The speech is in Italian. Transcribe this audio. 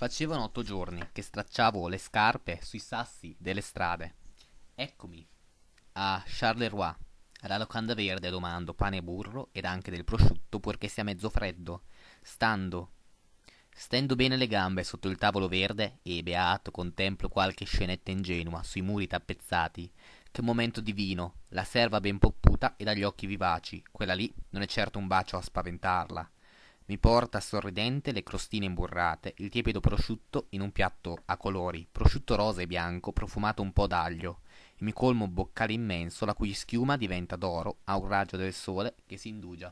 Facevano otto giorni che stracciavo le scarpe sui sassi delle strade. Eccomi a Charleroi, alla locanda verde domando pane e burro ed anche del prosciutto purché sia mezzo freddo, stando. Stendo bene le gambe sotto il tavolo verde e beato contemplo qualche scenetta ingenua sui muri tappezzati. Che momento divino, la serva ben popputa e dagli occhi vivaci, quella lì non è certo un bacio a spaventarla. Mi porta sorridente le crostine imburrate, il tiepido prosciutto in un piatto a colori, prosciutto rosa e bianco, profumato un po' d'aglio. E mi colmo un boccale immenso la cui schiuma diventa d'oro a un raggio del sole che si indugia.